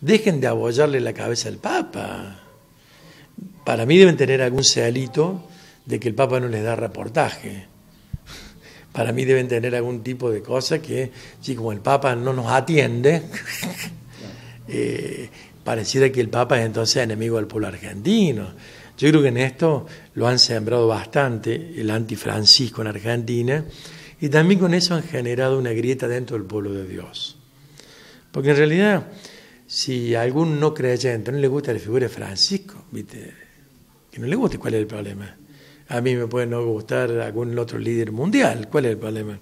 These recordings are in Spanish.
Dejen de abollarle la cabeza al Papa. Para mí deben tener algún cealito de que el Papa no les da reportaje. Para mí deben tener algún tipo de cosa que, si como el Papa no nos atiende, eh, pareciera que el Papa es entonces enemigo del pueblo argentino. Yo creo que en esto lo han sembrado bastante el antifrancisco en Argentina y también con eso han generado una grieta dentro del pueblo de Dios. Porque en realidad si a algún no creyente no le gusta la figura de Francisco, ¿viste? que no le guste, ¿cuál es el problema? A mí me puede no gustar algún otro líder mundial, ¿cuál es el problema?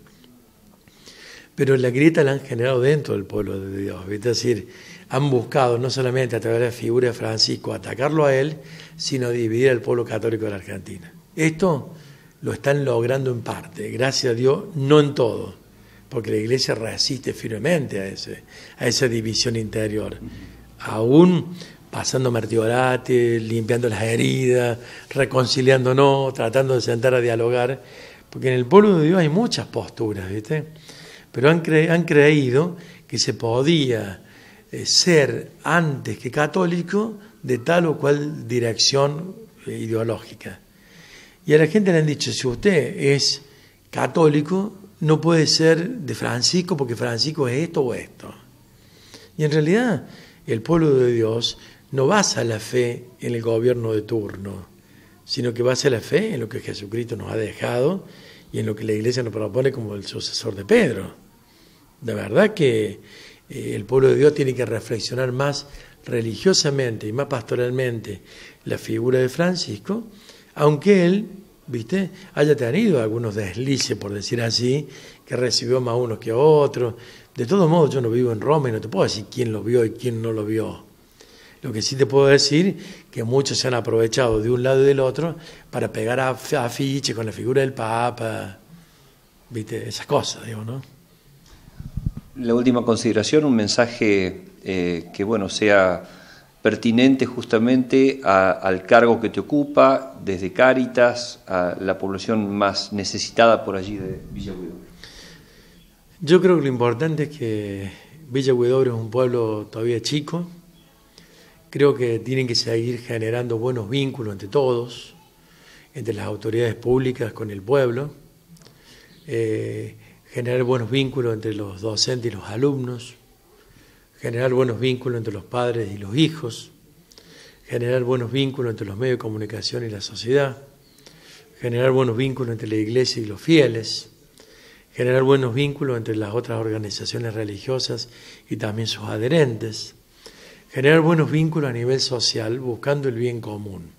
Pero la grieta la han generado dentro del pueblo de Dios, ¿viste? es decir, han buscado no solamente a través de la figura de Francisco atacarlo a él, sino dividir al pueblo católico de la Argentina. Esto lo están logrando en parte, gracias a Dios, no en todo porque la iglesia resiste firmemente a, ese, a esa división interior. Aún pasando martiorate, limpiando las heridas, reconciliándonos, tratando de sentar a dialogar, porque en el pueblo de Dios hay muchas posturas, ¿viste? Pero han, creído que se podía eh, ser antes que católico de tal o cual dirección eh, ideológica. Y a la gente le han dicho, si usted es católico, no puede ser de Francisco porque Francisco es esto o esto. Y en realidad el pueblo de Dios no basa la fe en el gobierno de turno, sino que basa la fe en lo que Jesucristo nos ha dejado y en lo que la iglesia nos propone como el sucesor de Pedro. De verdad que eh, el pueblo de Dios tiene que reflexionar más religiosamente y más pastoralmente la figura de Francisco, aunque él ¿viste? Haya tenido algunos deslices, por decir así, que recibió más unos que otros. De todos modos, yo no vivo en Roma y no te puedo decir quién lo vio y quién no lo vio. Lo que sí te puedo decir es que muchos se han aprovechado de un lado y del otro para pegar afiches con la figura del Papa, ¿viste? Esas cosas, digo, ¿no? La última consideración, un mensaje eh, que, bueno, sea pertinente justamente al cargo que te ocupa, desde Cáritas a la población más necesitada por allí de Villa Yo creo que lo importante es que Villa es un pueblo todavía chico. Creo que tienen que seguir generando buenos vínculos entre todos, entre las autoridades públicas con el pueblo, eh, generar buenos vínculos entre los docentes y los alumnos generar buenos vínculos entre los padres y los hijos, generar buenos vínculos entre los medios de comunicación y la sociedad, generar buenos vínculos entre la iglesia y los fieles, generar buenos vínculos entre las otras organizaciones religiosas y también sus adherentes, generar buenos vínculos a nivel social buscando el bien común.